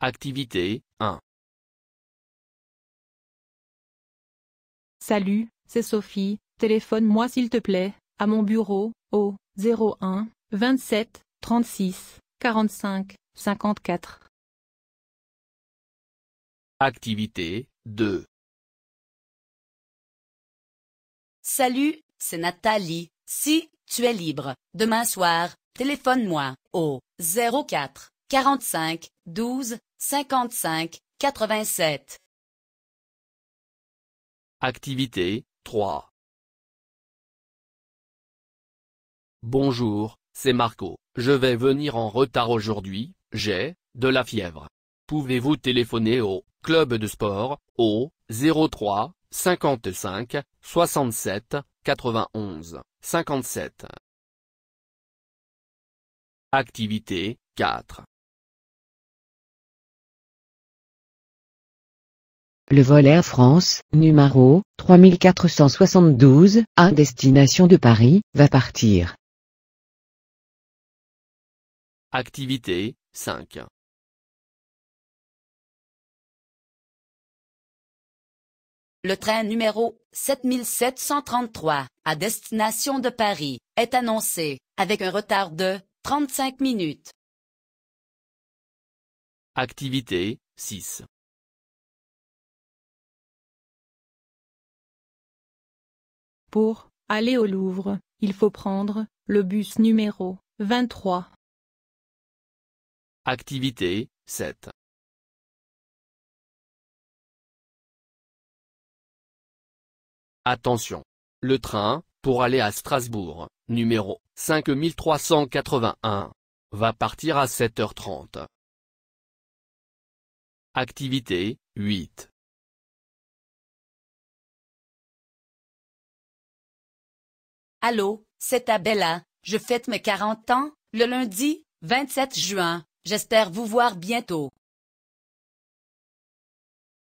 Activité 1 Salut, c'est Sophie, téléphone-moi s'il te plaît, à mon bureau, au 01 27 36 45 54. Activité 2 Salut, c'est Nathalie. Si tu es libre, demain soir, Téléphone-moi au 04 45 12 55 87. Activité 3 Bonjour, c'est Marco. Je vais venir en retard aujourd'hui, j'ai de la fièvre. Pouvez-vous téléphoner au club de sport au 03 55 67 91 57 activité 4. Le vol Air France, numéro 3472, à destination de Paris, va partir. Activité 5 Le train numéro 7733, à destination de Paris, est annoncé, avec un retard de 35 minutes. Activité 6. Pour aller au Louvre, il faut prendre le bus numéro 23. Activité 7. Attention. Le train, pour aller à Strasbourg, numéro 5381. Va partir à 7h30. Activité 8. Allô, c'est Abella, je fête mes 40 ans, le lundi, 27 juin, j'espère vous voir bientôt.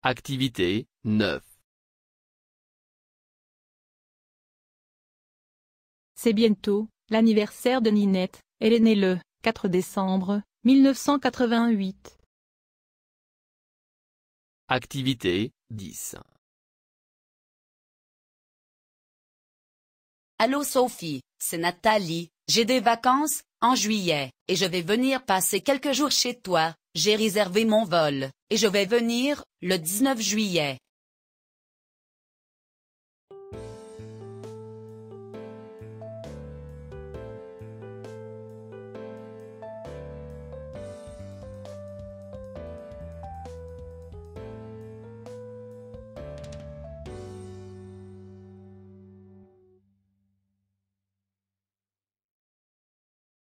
Activité 9. C'est bientôt, L'anniversaire de Ninette, elle est née le 4 décembre 1988. Activité 10 Allô Sophie, c'est Nathalie, j'ai des vacances, en juillet, et je vais venir passer quelques jours chez toi, j'ai réservé mon vol, et je vais venir, le 19 juillet.